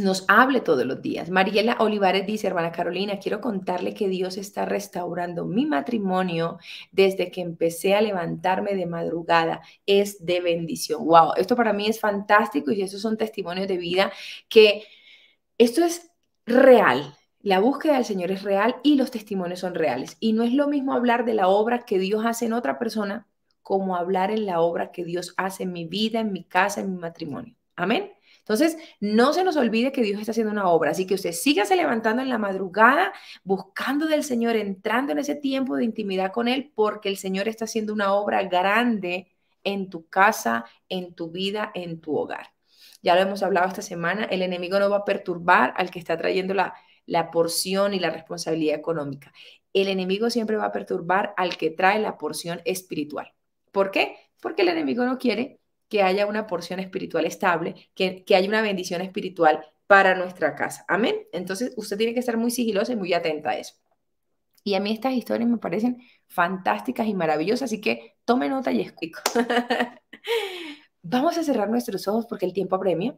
nos hable todos los días. Mariela Olivares dice, hermana Carolina, quiero contarle que Dios está restaurando mi matrimonio desde que empecé a levantarme de madrugada. Es de bendición. Wow, esto para mí es fantástico y esos son testimonios de vida que esto es real. La búsqueda del Señor es real y los testimonios son reales. Y no es lo mismo hablar de la obra que Dios hace en otra persona como hablar en la obra que Dios hace en mi vida, en mi casa, en mi matrimonio. Amén. Entonces, no se nos olvide que Dios está haciendo una obra, así que usted se levantando en la madrugada, buscando del Señor, entrando en ese tiempo de intimidad con Él, porque el Señor está haciendo una obra grande en tu casa, en tu vida, en tu hogar. Ya lo hemos hablado esta semana, el enemigo no va a perturbar al que está trayendo la, la porción y la responsabilidad económica. El enemigo siempre va a perturbar al que trae la porción espiritual. ¿Por qué? Porque el enemigo no quiere que haya una porción espiritual estable, que, que haya una bendición espiritual para nuestra casa. Amén. Entonces, usted tiene que estar muy sigilosa y muy atenta a eso. Y a mí estas historias me parecen fantásticas y maravillosas, así que tome nota y explico. Vamos a cerrar nuestros ojos porque el tiempo apremia.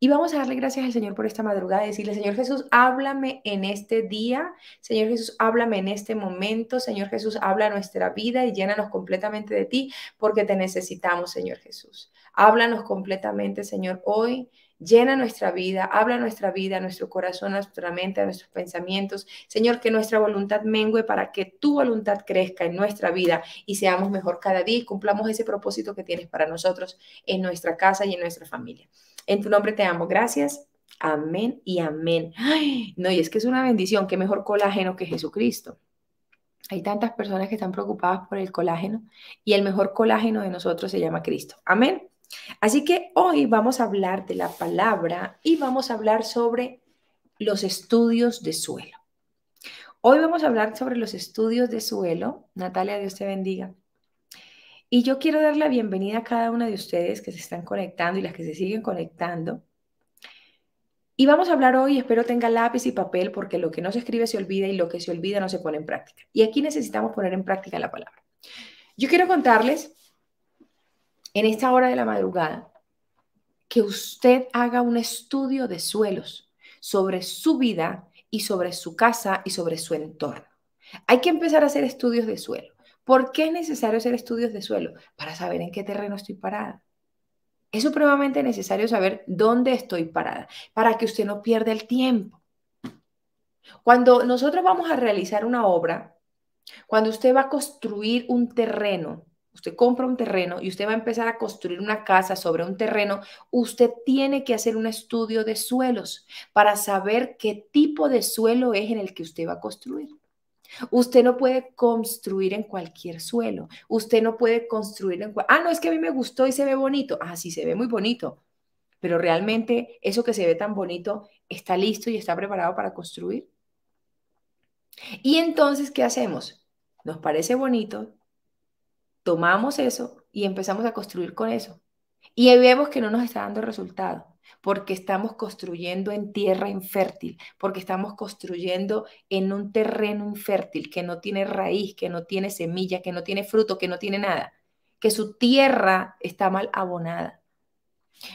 Y vamos a darle gracias al Señor por esta madrugada, y decirle, Señor Jesús, háblame en este día, Señor Jesús, háblame en este momento, Señor Jesús, habla nuestra vida y llénanos completamente de ti, porque te necesitamos, Señor Jesús. Háblanos completamente, Señor, hoy. Llena nuestra vida, habla nuestra vida, nuestro corazón, nuestra mente, nuestros pensamientos. Señor, que nuestra voluntad mengue para que tu voluntad crezca en nuestra vida y seamos mejor cada día y cumplamos ese propósito que tienes para nosotros en nuestra casa y en nuestra familia. En tu nombre te amo. Gracias. Amén y amén. no, y es que es una bendición. Qué mejor colágeno que Jesucristo. Hay tantas personas que están preocupadas por el colágeno y el mejor colágeno de nosotros se llama Cristo. Amén. Así que hoy vamos a hablar de la palabra y vamos a hablar sobre los estudios de suelo. Hoy vamos a hablar sobre los estudios de suelo. Natalia, Dios te bendiga. Y yo quiero dar la bienvenida a cada una de ustedes que se están conectando y las que se siguen conectando. Y vamos a hablar hoy, espero tenga lápiz y papel, porque lo que no se escribe se olvida y lo que se olvida no se pone en práctica. Y aquí necesitamos poner en práctica la palabra. Yo quiero contarles en esta hora de la madrugada que usted haga un estudio de suelos sobre su vida y sobre su casa y sobre su entorno. Hay que empezar a hacer estudios de suelo. ¿Por qué es necesario hacer estudios de suelo? Para saber en qué terreno estoy parada. Es supremamente necesario saber dónde estoy parada para que usted no pierda el tiempo. Cuando nosotros vamos a realizar una obra, cuando usted va a construir un terreno, usted compra un terreno y usted va a empezar a construir una casa sobre un terreno, usted tiene que hacer un estudio de suelos para saber qué tipo de suelo es en el que usted va a construir. Usted no puede construir en cualquier suelo. Usted no puede construir en... Ah, no, es que a mí me gustó y se ve bonito. Ah, sí, se ve muy bonito. Pero realmente eso que se ve tan bonito está listo y está preparado para construir. Y entonces, ¿qué hacemos? Nos parece bonito, tomamos eso y empezamos a construir con eso. Y vemos que no nos está dando resultado porque estamos construyendo en tierra infértil, porque estamos construyendo en un terreno infértil que no tiene raíz, que no tiene semilla, que no tiene fruto, que no tiene nada, que su tierra está mal abonada.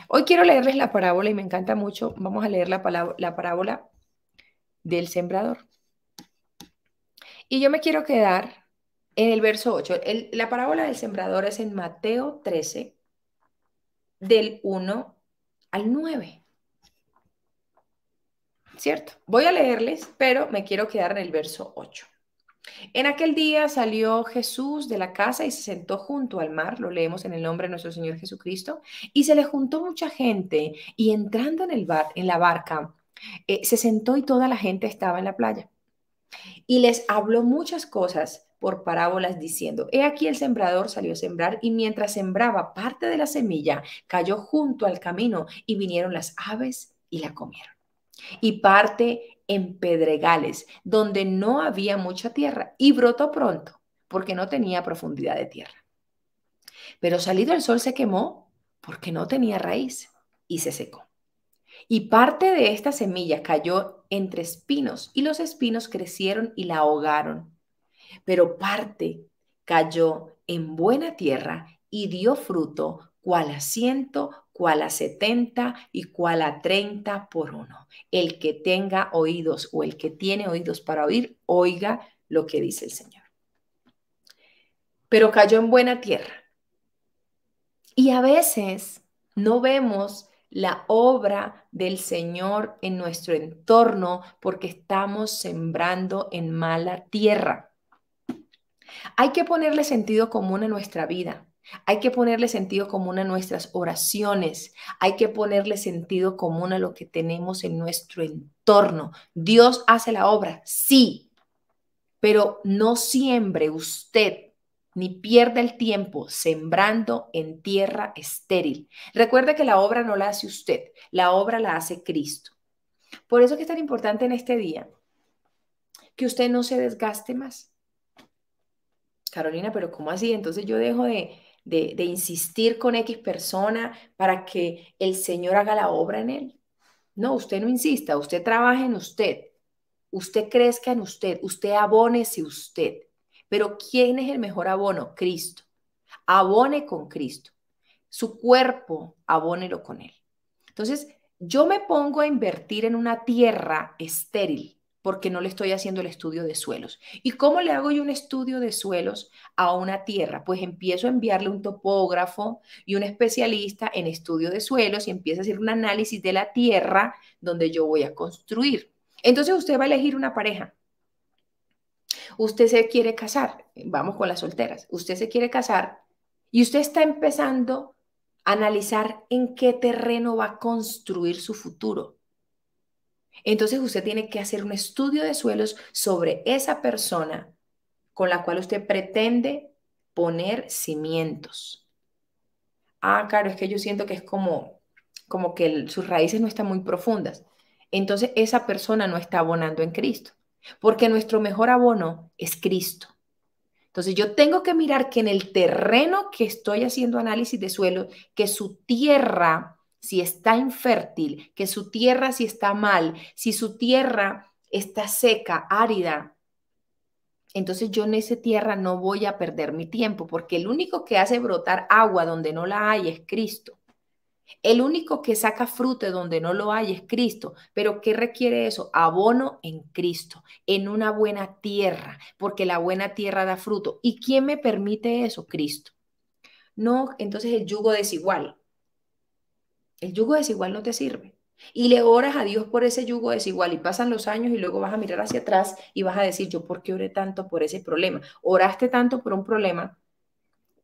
Hoy quiero leerles la parábola y me encanta mucho. Vamos a leer la, parábola del sembrador. Y yo me quiero quedar en el verso 8. la parábola del sembrador es en Mateo 13, del 1 al 9. ¿Cierto? Voy a leerles, pero me quiero quedar en el verso 8. En aquel día salió Jesús de la casa y se sentó junto al mar, lo leemos en el nombre de nuestro Señor Jesucristo, y se le juntó mucha gente y entrando en, el bar, en la barca, eh, se sentó y toda la gente estaba en la playa. Y les habló muchas cosas por parábolas diciendo, he aquí el sembrador salió a sembrar y mientras sembraba parte de la semilla cayó junto al camino y vinieron las aves y la comieron. Y parte en pedregales, donde no había mucha tierra, y brotó pronto, porque no tenía profundidad de tierra. Pero salido el sol se quemó porque no tenía raíz y se secó. Y parte de esta semilla cayó entre espinos, y los espinos crecieron y la ahogaron pero parte cayó en buena tierra y dio fruto cual a ciento, cual a setenta y cual a treinta por uno. El que tenga oídos o el que tiene oídos para oír, oiga lo que dice el Señor. Pero cayó en buena tierra. Y a veces no vemos la obra del Señor en nuestro entorno porque estamos sembrando en mala tierra. Hay que ponerle sentido común a nuestra vida. Hay que ponerle sentido común a nuestras oraciones. Hay que ponerle sentido común a lo que tenemos en nuestro entorno. Dios hace la obra, sí, pero no siembre usted ni pierda el tiempo sembrando en tierra estéril. Recuerde que la obra no la hace usted, la obra la hace Cristo. Por eso es que es tan importante en este día que usted no se desgaste más, Carolina, pero ¿cómo así? Entonces yo dejo de, insistir con X persona para que el Señor haga la obra en él. No, usted no insista, usted trabaje en usted, usted crezca en usted, usted abone si usted. Pero ¿quién es el mejor abono? Cristo. Abone con Cristo. Su cuerpo, abónelo con él. Entonces, yo me pongo a invertir en una tierra estéril porque no le estoy haciendo el estudio de suelos. ¿Y cómo le hago yo un estudio de suelos a una tierra? Pues empiezo a enviarle un topógrafo y un especialista en estudio de suelos y empiezo a hacer un análisis de la tierra donde yo voy a construir. Entonces usted va a elegir una pareja. Usted se quiere casar, vamos con las solteras, usted se quiere casar y usted está empezando a analizar en qué terreno va a construir su futuro entonces usted tiene que hacer un estudio de suelos sobre esa persona con la cual usted pretende poner cimientos. Ah, claro, es que yo siento que es como, como que sus raíces no están muy profundas. Entonces esa persona no está abonando en Cristo, porque nuestro mejor abono es Cristo. Entonces yo tengo que mirar que en el terreno que estoy haciendo análisis de suelo, que su tierra si está infértil, que su tierra si está mal, si su tierra está seca, árida, entonces yo en esa tierra no voy a perder mi tiempo, porque el único que hace brotar agua donde no la hay es Cristo. El único que saca fruto donde no lo hay es Cristo. Pero ¿qué requiere eso? Abono en Cristo, en una buena tierra, porque la buena tierra da fruto. ¿Y quién me permite eso? Cristo. No, entonces el yugo desigual. El yugo desigual no te sirve. Y le oras a Dios por ese yugo desigual y pasan los años y luego vas a mirar hacia atrás y vas a decir, yo, ¿por qué oré tanto por ese problema? Oraste tanto por un problema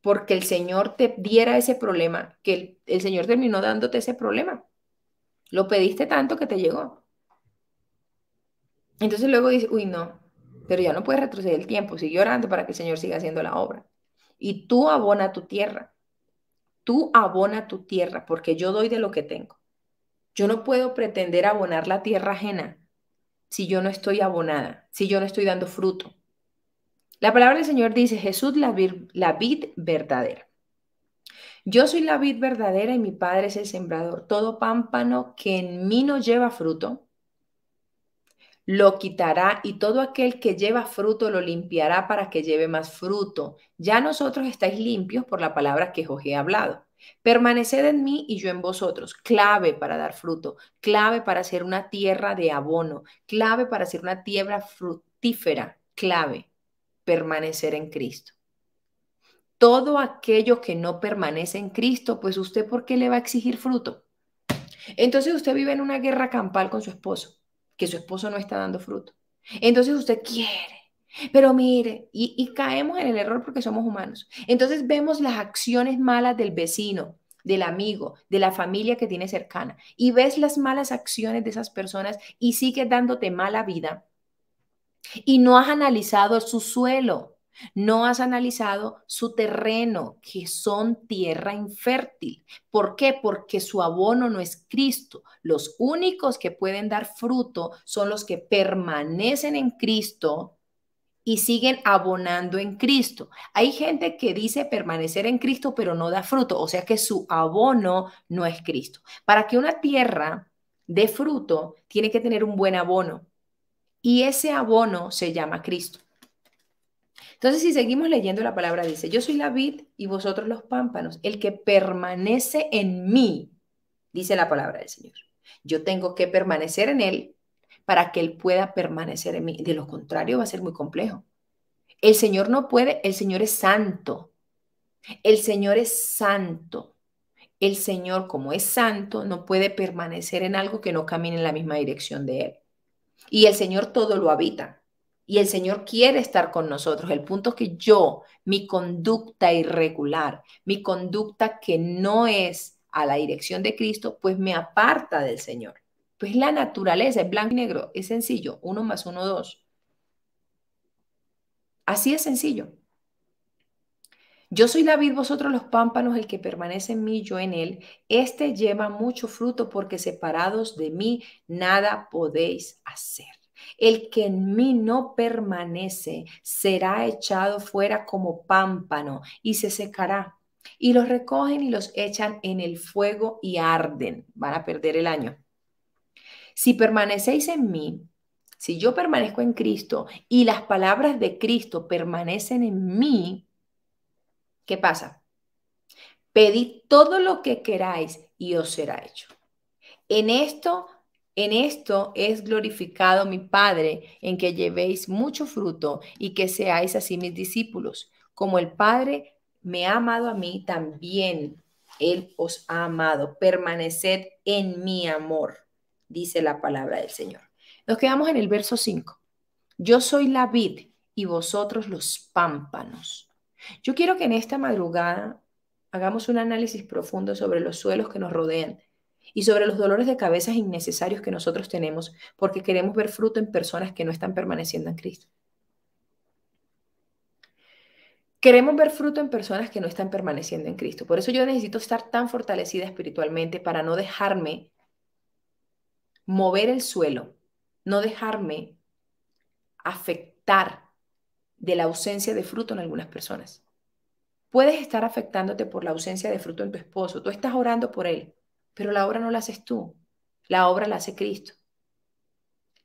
porque el Señor te diera ese problema, que el, Señor terminó dándote ese problema. Lo pediste tanto que te llegó. Entonces luego dices, uy, no, pero ya no puedes retroceder el tiempo, sigue orando para que el Señor siga haciendo la obra. Y tú abona tu tierra. Tú abona tu tierra porque yo doy de lo que tengo. Yo no puedo pretender abonar la tierra ajena si yo no estoy abonada, si yo no estoy dando fruto. La palabra del Señor dice, Jesús la, vid verdadera. Yo soy la vid verdadera y mi Padre es el sembrador. Todo pámpano que en mí no lleva fruto, lo quitará y todo aquel que lleva fruto lo limpiará para que lleve más fruto. Ya nosotros estáis limpios por la palabra que os he hablado. Permaneced en mí y yo en vosotros, clave para dar fruto, clave para ser una tierra de abono, clave para ser una tierra fructífera, clave, permanecer en Cristo. Todo aquello que no permanece en Cristo, pues usted, ¿por qué le va a exigir fruto? Entonces usted vive en una guerra campal con su esposo que su esposo no está dando fruto. Entonces usted quiere, pero mire, y, caemos en el error porque somos humanos. Entonces vemos las acciones malas del vecino, del amigo, de la familia que tiene cercana, y ves las malas acciones de esas personas y sigue dándote mala vida. Y no has analizado su suelo. No has analizado su terreno, que son tierra infértil. ¿Por qué? Porque su abono no es Cristo. Los únicos que pueden dar fruto son los que permanecen en Cristo y siguen abonando en Cristo. Hay gente que dice permanecer en Cristo, pero no da fruto, o sea que su abono no es Cristo. Para que una tierra dé fruto, tiene que tener un buen abono. Y ese abono se llama Cristo. Entonces, si seguimos leyendo la palabra, dice, yo soy la vid y vosotros los pámpanos, el que permanece en mí, dice la palabra del Señor. Yo tengo que permanecer en Él para que Él pueda permanecer en mí. De lo contrario, va a ser muy complejo. El Señor no puede, el Señor es santo. El Señor es santo. El Señor, como es santo, no puede permanecer en algo que no camine en la misma dirección de Él. Y el Señor todo lo habita. Y el Señor quiere estar con nosotros. El punto es que yo, mi conducta irregular, mi conducta que no es a la dirección de Cristo, pues me aparta del Señor. Pues la naturaleza es blanco y negro, es sencillo, uno más uno, dos. Así es sencillo. Yo soy la vid, vosotros los pámpanos, el que permanece en mí, yo en él. Este lleva mucho fruto porque separados de mí nada podéis hacer. El que en mí no permanece será echado fuera como pámpano y se secará. Y los recogen y los echan en el fuego y arden. Van a perder el año. Si permanecéis en mí, si yo permanezco en Cristo y las palabras de Cristo permanecen en mí, ¿qué pasa? Pedid todo lo que queráis y os será hecho. En esto en esto es glorificado mi Padre, en que llevéis mucho fruto y que seáis así mis discípulos. Como el Padre me ha amado a mí, también Él os ha amado. Permaneced en mi amor, dice la palabra del Señor. Nos quedamos en el verso 5. Yo soy la vid y vosotros los pámpanos. Yo quiero que en esta madrugada hagamos un análisis profundo sobre los suelos que nos rodean, y sobre los dolores de cabeza innecesarios que nosotros tenemos porque queremos ver fruto en personas que no están permaneciendo en Cristo. Queremos ver fruto en personas que no están permaneciendo en Cristo. Por eso yo necesito estar tan fortalecida espiritualmente para no dejarme mover el suelo, no dejarme afectar de la ausencia de fruto en algunas personas. Puedes estar afectándote por la ausencia de fruto en tu esposo. Tú estás orando por él, pero la obra no la haces tú, la obra la hace Cristo.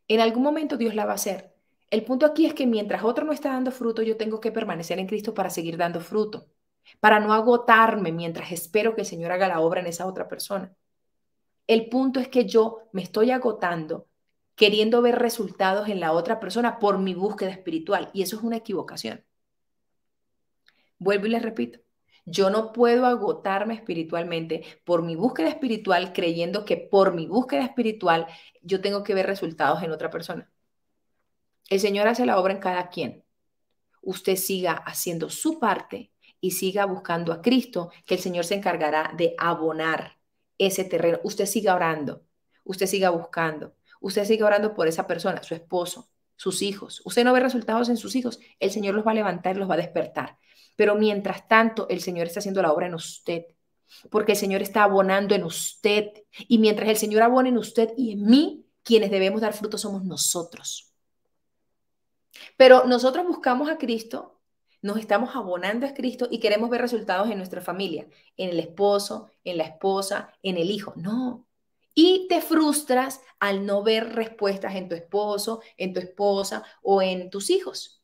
En algún momento Dios la va a hacer. El punto aquí es que mientras otro no está dando fruto, yo tengo que permanecer en Cristo para seguir dando fruto, para no agotarme mientras espero que el Señor haga la obra en esa otra persona. El punto es que yo me estoy agotando queriendo ver resultados en la otra persona por mi búsqueda espiritual y eso es una equivocación. Vuelvo y les repito, yo no puedo agotarme espiritualmente por mi búsqueda espiritual creyendo que por mi búsqueda espiritual yo tengo que ver resultados en otra persona. El Señor hace la obra en cada quien. Usted siga haciendo su parte y siga buscando a Cristo, que el Señor se encargará de abonar ese terreno. Usted siga orando, usted siga buscando, usted siga orando por esa persona, su esposo, sus hijos. Usted no ve resultados en sus hijos, el Señor los va a levantar los va a despertar. Pero mientras tanto, el Señor está haciendo la obra en usted, porque el Señor está abonando en usted. Y mientras el Señor abone en usted y en mí, quienes debemos dar fruto somos nosotros. Pero nosotros buscamos a Cristo nos estamos abonando a Cristo y queremos ver resultados en nuestra familia, en el esposo, en la esposa, en el hijo. No. Y te frustras al no ver respuestas en tu esposo, en tu esposa o en tus hijos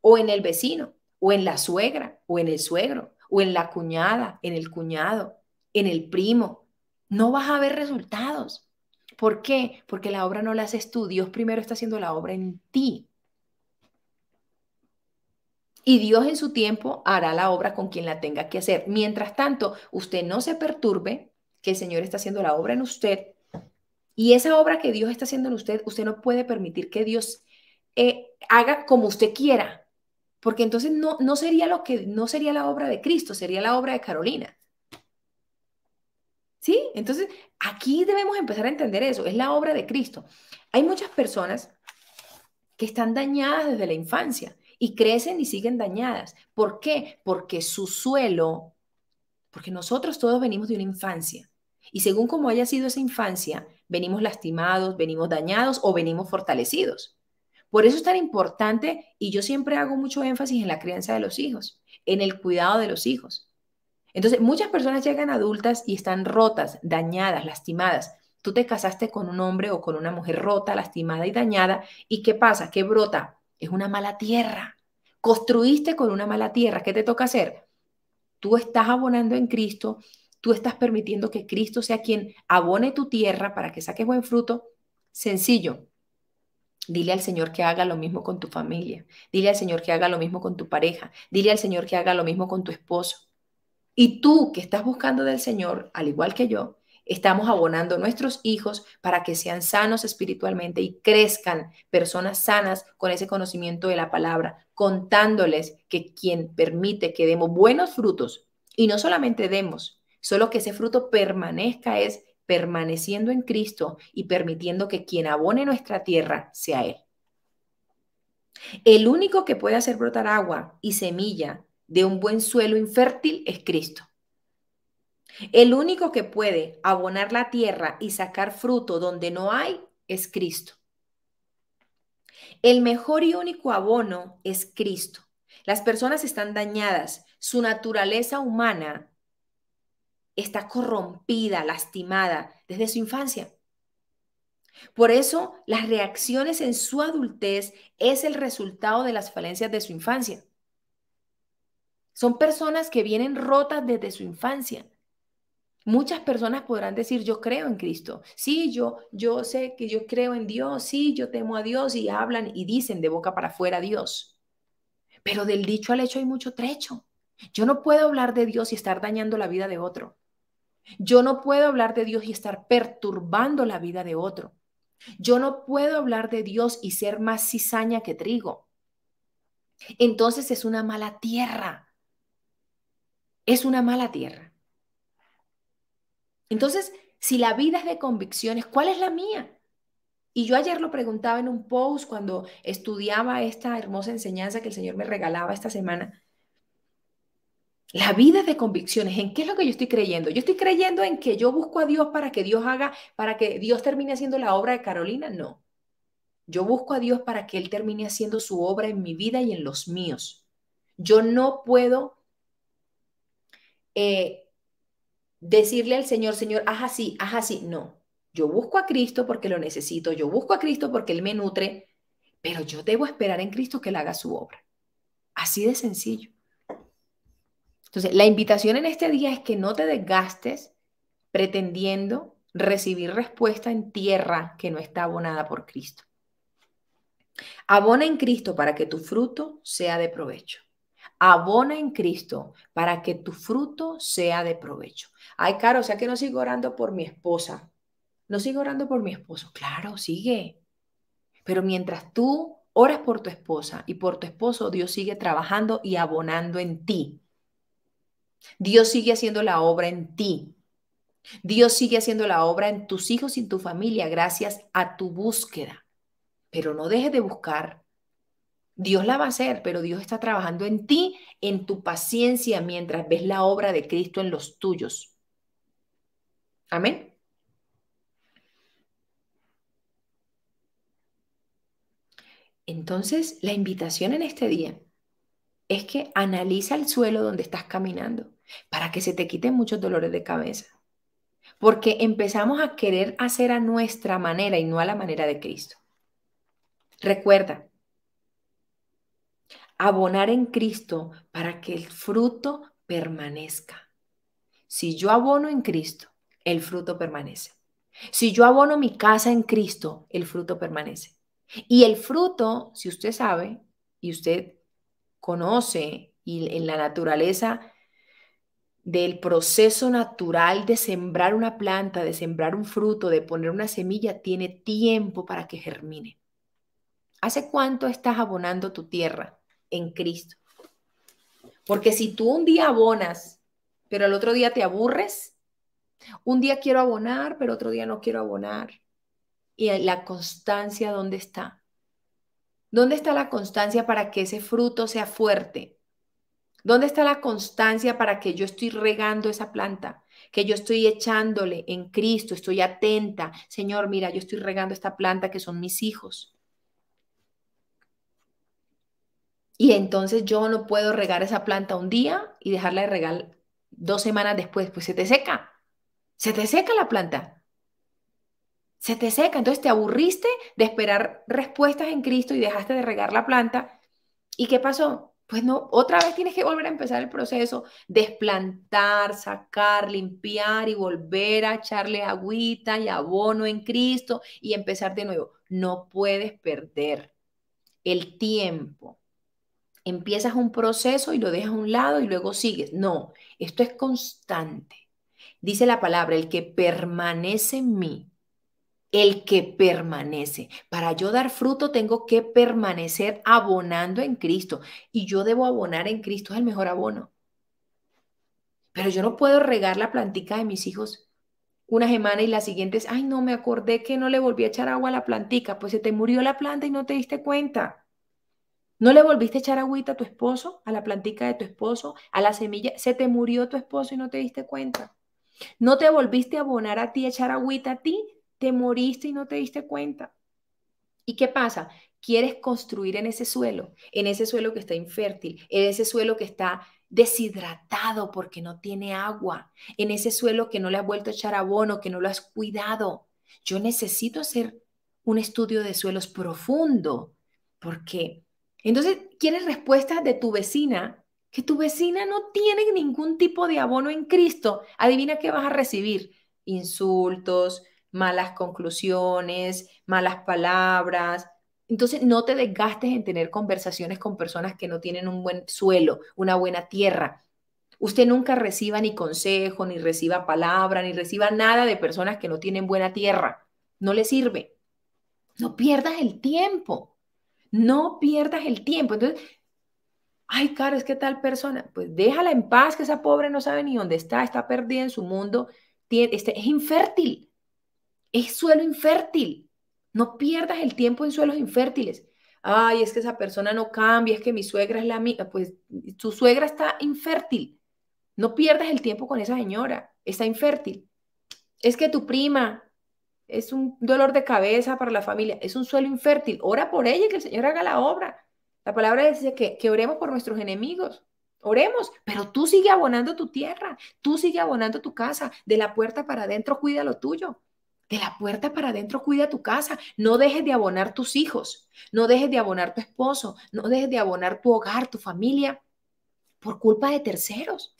o en el vecino o en la suegra, o en el suegro, o en la cuñada, en el cuñado, en el primo. No vas a ver resultados. ¿Por qué? Porque la obra no la haces tú. Dios primero está haciendo la obra en ti. Y Dios en su tiempo hará la obra con quien la tenga que hacer. Mientras tanto, usted no se perturbe que el Señor está haciendo la obra en usted. Y esa obra que Dios está haciendo en usted, usted no puede permitir que Dios eh, haga como usted quiera porque entonces no, sería lo que no sería la obra de Cristo, sería la obra de Carolina. ¿Sí? Entonces, aquí debemos empezar a entender eso, es la obra de Cristo. Hay muchas personas que están dañadas desde la infancia y crecen y siguen dañadas. ¿Por qué? Porque su suelo, porque nosotros todos venimos de una infancia y según como haya sido esa infancia, venimos lastimados, venimos dañados o venimos fortalecidos. Por eso es tan importante y yo siempre hago mucho énfasis en la crianza de los hijos, en el cuidado de los hijos. Entonces, muchas personas llegan adultas y están rotas, dañadas, lastimadas. Tú te casaste con un hombre o con una mujer rota, lastimada y dañada. ¿Y qué pasa? ¿Qué brota? Es una mala tierra. Construiste con una mala tierra. ¿Qué te toca hacer? Tú estás abonando en Cristo, tú estás permitiendo que Cristo sea quien abone tu tierra para que saques buen fruto. Sencillo, Dile al Señor que haga lo mismo con tu familia. Dile al Señor que haga lo mismo con tu pareja. Dile al Señor que haga lo mismo con tu esposo. Y tú que estás buscando del Señor, al igual que yo, estamos abonando nuestros hijos para que sean sanos espiritualmente y crezcan personas sanas con ese conocimiento de la palabra, contándoles que quien permite que demos buenos frutos, y no solamente demos, solo que ese fruto permanezca es permaneciendo en Cristo y permitiendo que quien abone nuestra tierra sea Él. El único que puede hacer brotar agua y semilla de un buen suelo infértil es Cristo. El único que puede abonar la tierra y sacar fruto donde no hay es Cristo. El mejor y único abono es Cristo. Las personas están dañadas, su naturaleza humana está corrompida, lastimada desde su infancia. Por eso las reacciones en su adultez es el resultado de las falencias de su infancia. Son personas que vienen rotas desde su infancia. Muchas personas podrán decir, yo creo en Cristo. Sí, yo, yo sé que yo creo en Dios. Sí, yo temo a Dios. Y hablan y dicen de boca para afuera Dios. Pero del dicho al hecho hay mucho trecho. Yo no puedo hablar de Dios y estar dañando la vida de otro. Yo no puedo hablar de Dios y estar perturbando la vida de otro. Yo no puedo hablar de Dios y ser más cizaña que trigo. Entonces es una mala tierra. Es una mala tierra. Entonces, si la vida es de convicciones, ¿cuál es la mía? Y yo ayer lo preguntaba en un post cuando estudiaba esta hermosa enseñanza que el Señor me regalaba esta semana. La vida de convicciones, ¿en qué es lo que yo estoy creyendo? Yo estoy creyendo en que yo busco a Dios para que Dios haga, para que Dios termine haciendo la obra de Carolina, no. Yo busco a Dios para que Él termine haciendo su obra en mi vida y en los míos. Yo no puedo eh, decirle al Señor, Señor, haz así, haz así. No, yo busco a Cristo porque lo necesito, yo busco a Cristo porque Él me nutre, pero yo debo esperar en Cristo que Él haga su obra. Así de sencillo. Entonces, la invitación en este día es que no te desgastes pretendiendo recibir respuesta en tierra que no está abonada por Cristo. Abona en Cristo para que tu fruto sea de provecho. Abona en Cristo para que tu fruto sea de provecho. Ay, Caro, o sea que no sigo orando por mi esposa. No sigo orando por mi esposo. Claro, sigue. Pero mientras tú oras por tu esposa y por tu esposo, Dios sigue trabajando y abonando en ti. Dios sigue haciendo la obra en ti. Dios sigue haciendo la obra en tus hijos y en tu familia gracias a tu búsqueda. Pero no dejes de buscar. Dios la va a hacer, pero Dios está trabajando en ti, en tu paciencia, mientras ves la obra de Cristo en los tuyos. Amén. Entonces, la invitación en este día es que analiza el suelo donde estás caminando para que se te quiten muchos dolores de cabeza. Porque empezamos a querer hacer a nuestra manera y no a la manera de Cristo. Recuerda, abonar en Cristo para que el fruto permanezca. Si yo abono en Cristo, el fruto permanece. Si yo abono mi casa en Cristo, el fruto permanece. Y el fruto, si usted sabe, y usted conoce y en la naturaleza del proceso natural de sembrar una planta, de sembrar un fruto, de poner una semilla, tiene tiempo para que germine. ¿Hace cuánto estás abonando tu tierra en Cristo? Porque si tú un día abonas, pero el otro día te aburres, un día quiero abonar, pero otro día no quiero abonar. ¿Y la constancia dónde está? ¿Dónde está la constancia para que ese fruto sea fuerte? ¿Dónde está la constancia para que yo estoy regando esa planta? Que yo estoy echándole en Cristo, estoy atenta. Señor, mira, yo estoy regando esta planta que son mis hijos. Y entonces yo no puedo regar esa planta un día y dejarla de regar dos semanas después, pues se te seca. Se te seca la planta se te seca. Entonces te aburriste de esperar respuestas en Cristo y dejaste de regar la planta. ¿Y qué pasó? Pues no, otra vez tienes que volver a empezar el proceso, desplantar, sacar, limpiar y volver a echarle agüita y abono en Cristo y empezar de nuevo. No puedes perder el tiempo. Empiezas un proceso y lo dejas a un lado y luego sigues. No, esto es constante. Dice la palabra, el que permanece en mí el que permanece. Para yo dar fruto tengo que permanecer abonando en Cristo y yo debo abonar en Cristo, es el mejor abono. Pero yo no puedo regar la plantica de mis hijos una semana y la siguiente es, ay, no, me acordé que no le volví a echar agua a la plantica, pues se te murió la planta y no te diste cuenta. ¿No le volviste a echar agüita a tu esposo, a la plantica de tu esposo, a la semilla? Se te murió tu esposo y no te diste cuenta. ¿No te volviste a abonar a ti, a echar agüita a ti? Te moriste y no te diste cuenta. ¿Y qué pasa? Quieres construir en ese suelo, en ese suelo que está infértil, en ese suelo que está deshidratado porque no tiene agua, en ese suelo que no le has vuelto a echar abono, que no lo has cuidado. Yo necesito hacer un estudio de suelos profundo, porque entonces quieres respuestas de tu vecina, que tu vecina no tiene ningún tipo de abono en Cristo. Adivina qué vas a recibir: insultos, malas conclusiones, malas palabras. Entonces, no te desgastes en tener conversaciones con personas que no tienen un buen suelo, una buena tierra. Usted nunca reciba ni consejo, ni reciba palabra, ni reciba nada de personas que no tienen buena tierra. No le sirve. No pierdas el tiempo. No pierdas el tiempo. Entonces, ay, caro es que tal persona, pues déjala en paz, que esa pobre no sabe ni dónde está, está perdida en su mundo, este, es infértil es suelo infértil. No pierdas el tiempo en suelos infértiles. Ay, es que esa persona no cambia, es que mi suegra es la mía. Pues tu suegra está infértil. No pierdas el tiempo con esa señora, está infértil. Es que tu prima es un dolor de cabeza para la familia, es un suelo infértil. Ora por ella y que el Señor haga la obra. La palabra dice que, que oremos por nuestros enemigos. Oremos, pero tú sigue abonando tu tierra, tú sigue abonando tu casa, de la puerta para adentro, cuida lo tuyo de la puerta para adentro cuida tu casa. No dejes de abonar tus hijos, no dejes de abonar tu esposo, no dejes de abonar tu hogar, tu familia, por culpa de terceros.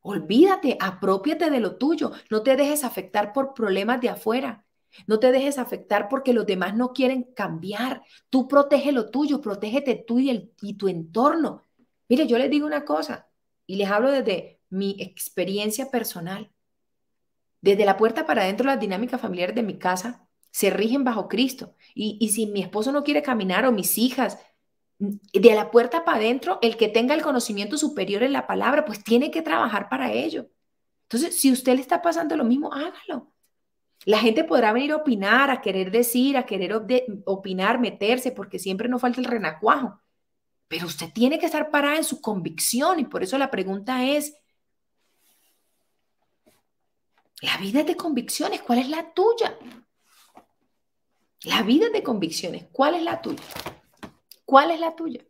Olvídate, apropiate de lo tuyo. No te dejes afectar por problemas de afuera. No te dejes afectar porque los demás no quieren cambiar. Tú protege lo tuyo, protégete tú y, el, y tu entorno. Mire, yo les digo una cosa y les hablo desde mi experiencia personal. Desde la puerta para adentro las dinámicas familiares de mi casa se rigen bajo Cristo. Y, si mi esposo no quiere caminar o mis hijas, mm, de la puerta para adentro, el que tenga el conocimiento superior en la palabra, pues tiene que trabajar para ello. Entonces, si usted le está pasando lo mismo, hágalo. La gente podrá venir a opinar, a querer decir, a querer opinar, meterse, porque siempre no falta el renacuajo. Pero usted tiene que estar parada en su convicción y por eso la pregunta es, la vida de convicciones, ¿cuál es la tuya? La vida de convicciones, ¿cuál es la tuya? ¿Cuál es la tuya?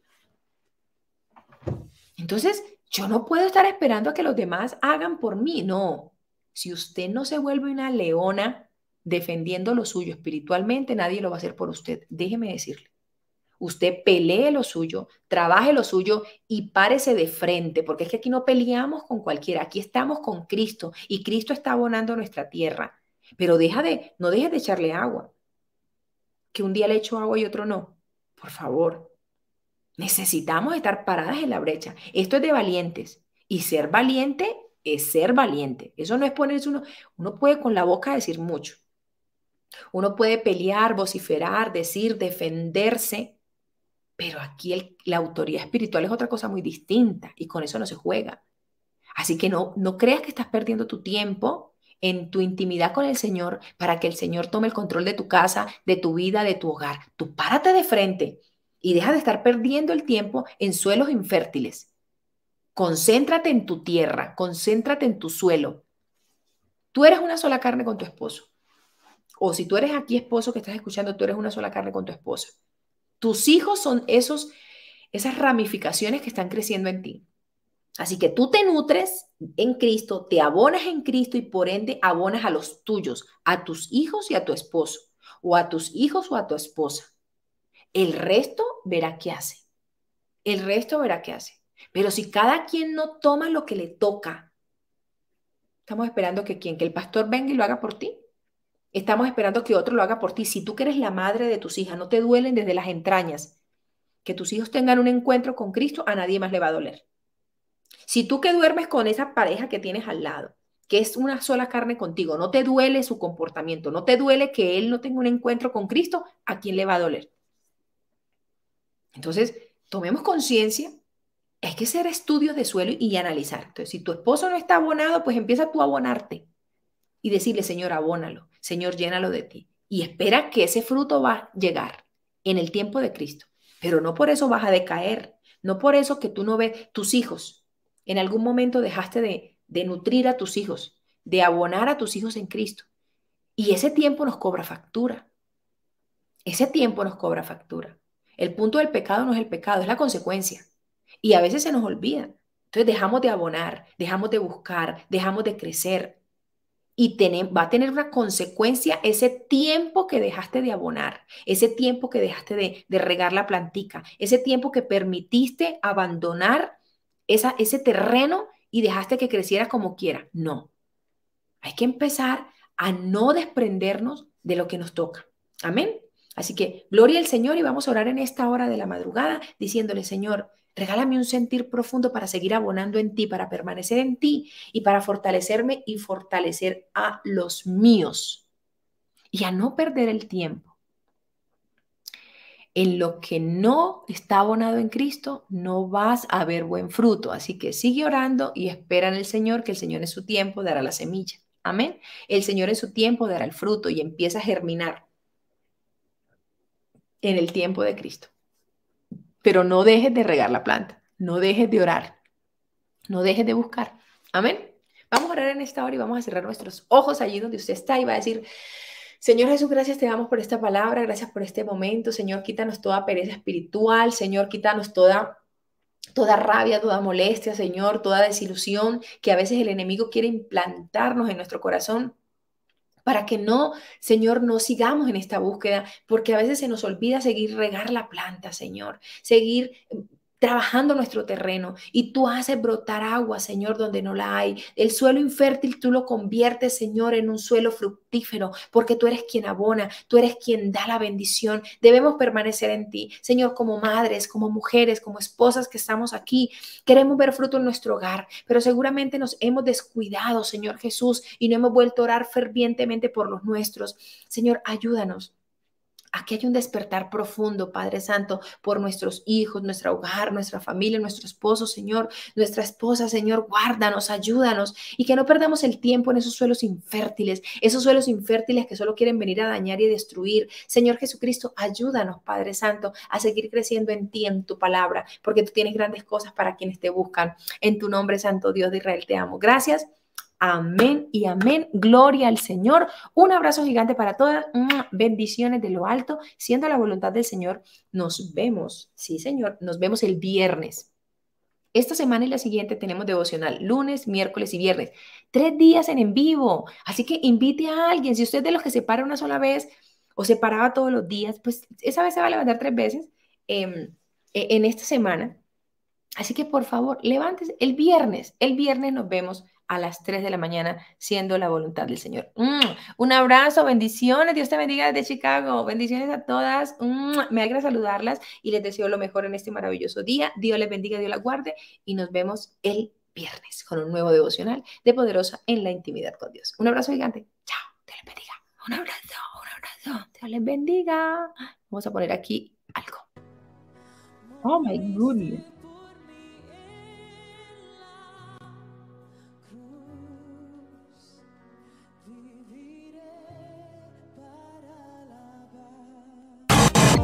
Entonces, yo no puedo estar esperando a que los demás hagan por mí, no. Si usted no se vuelve una leona defendiendo lo suyo espiritualmente, nadie lo va a hacer por usted. Déjeme decirle. Usted pelee lo suyo, trabaje lo suyo y párese de frente, porque es que aquí no peleamos con cualquiera, aquí estamos con Cristo y Cristo está abonando nuestra tierra. Pero deja de, no dejes de echarle agua. Que un día le echo agua y otro no. Por favor. Necesitamos estar paradas en la brecha. Esto es de valientes. Y ser valiente es ser valiente. Eso no es ponerse uno. Uno puede con la boca decir mucho. Uno puede pelear, vociferar, decir, defenderse, pero aquí la autoridad espiritual es otra cosa muy distinta y con eso no se juega. Así que no, no creas que estás perdiendo tu tiempo en tu intimidad con el Señor para que el Señor tome el control de tu casa, de tu vida, de tu hogar. Tú párate de frente y deja de estar perdiendo el tiempo en suelos infértiles. Concéntrate en tu tierra, concéntrate en tu suelo. Tú eres una sola carne con tu esposo. O si tú eres aquí esposo que estás escuchando, tú eres una sola carne con tu esposo. Tus hijos son esos, esas ramificaciones que están creciendo en ti. Así que tú te nutres en Cristo, te abonas en Cristo y por ende abonas a los tuyos, a tus hijos y a tu esposo, o a tus hijos o a tu esposa. El resto verá qué hace. El resto verá qué hace. Pero si cada quien no toma lo que le toca, estamos esperando que quien, que el pastor venga y lo haga por ti. Estamos esperando que otro lo haga por ti. Si tú que eres la madre de tus hijas, no te duelen desde las entrañas. Que tus hijos tengan un encuentro con Cristo, a nadie más le va a doler. Si tú que duermes con esa pareja que tienes al lado, que es una sola carne contigo, no te duele su comportamiento, no te duele que él no tenga un encuentro con Cristo, ¿a quién le va a doler? Entonces, tomemos conciencia, hay que hacer estudios de suelo y analizar. Entonces, si tu esposo no está abonado, pues empieza tú a abonarte y decirle, Señor, abónalo, Señor, llénalo de ti. Y espera que ese fruto va a llegar en el tiempo de Cristo. Pero no por eso vas a decaer, no por eso que tú no ves tus hijos. En algún momento dejaste de, de nutrir a tus hijos, de abonar a tus hijos en Cristo. Y ese tiempo nos cobra factura. Ese tiempo nos cobra factura. El punto del pecado no es el pecado, es la consecuencia. Y a veces se nos olvida. Entonces dejamos de abonar, dejamos de buscar, dejamos de crecer y va a tener una consecuencia ese tiempo que dejaste de abonar, ese tiempo que dejaste de, regar la plantica, ese tiempo que permitiste abandonar esa, ese terreno y dejaste que creciera como quiera. No, hay que empezar a no desprendernos de lo que nos toca. Amén. Así que gloria al Señor y vamos a orar en esta hora de la madrugada diciéndole, Señor, Regálame un sentir profundo para seguir abonando en ti, para permanecer en ti y para fortalecerme y fortalecer a los míos y a no perder el tiempo. En lo que no está abonado en Cristo, no vas a ver buen fruto. Así que sigue orando y espera en el Señor, que el Señor en su tiempo dará la semilla. Amén. El Señor en su tiempo dará el fruto y empieza a germinar en el tiempo de Cristo. Pero no dejes de regar la planta, no dejes de orar, no dejes de buscar. Amén. Vamos a orar en esta hora y vamos a cerrar nuestros ojos allí donde usted está y va a decir, Señor Jesús, gracias te damos por esta palabra, gracias por este momento. Señor, quítanos toda pereza espiritual, Señor, quítanos toda toda rabia, toda molestia, Señor, toda desilusión que a veces el enemigo quiere implantarnos en nuestro corazón para que no, Señor, no sigamos en esta búsqueda, porque a veces se nos olvida seguir regar la planta, Señor, seguir mm, trabajando nuestro terreno y tú haces brotar agua, Señor, donde no la hay. El suelo infértil tú lo conviertes, Señor, en un suelo fructífero, porque tú eres quien abona, tú eres quien da la bendición. Debemos permanecer en ti, Señor, como madres, como mujeres, como esposas que estamos aquí. Queremos ver fruto en nuestro hogar, pero seguramente nos hemos descuidado, Señor Jesús, y no hemos vuelto a orar fervientemente por los nuestros. Señor, ayúdanos Aquí hay un despertar profundo, Padre Santo, por nuestros hijos, nuestro hogar, nuestra familia, nuestro esposo, Señor, nuestra esposa, Señor, guárdanos, ayúdanos y que no perdamos el tiempo en esos suelos infértiles, esos suelos infértiles que solo quieren venir a dañar y destruir. Señor Jesucristo, ayúdanos, Padre Santo, a seguir creciendo en ti, en tu palabra, porque tú tienes grandes cosas para quienes te buscan. En tu nombre, Santo Dios de Israel, te amo. Gracias Amén y amén. Gloria al Señor. Un abrazo gigante para todas. Bendiciones de lo alto. Siendo la voluntad del Señor, nos vemos. Sí, Señor, nos vemos el viernes. Esta semana y la siguiente tenemos devocional lunes, miércoles y viernes. Tres días en en vivo. Así que invite a alguien. Si usted es de los que se para una sola vez o se paraba todos los días, pues esa vez se va a levantar tres veces em, e, en esta semana. Así que por favor, levántese el viernes. El viernes nos vemos a las 3 de la mañana, siendo la voluntad del Señor. Mm, un abrazo, bendiciones, Dios te bendiga desde Chicago, bendiciones a todas, mm, me alegra saludarlas y les deseo lo mejor en este maravilloso día. Dios les bendiga, Dios las guarde y nos vemos el viernes con un nuevo devocional de Poderosa en la intimidad con Dios. Un abrazo gigante, chao, Dios les bendiga, un abrazo, un abrazo, Dios les bendiga. Vamos a poner aquí algo. Oh my goodness.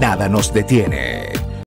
nada nos detiene.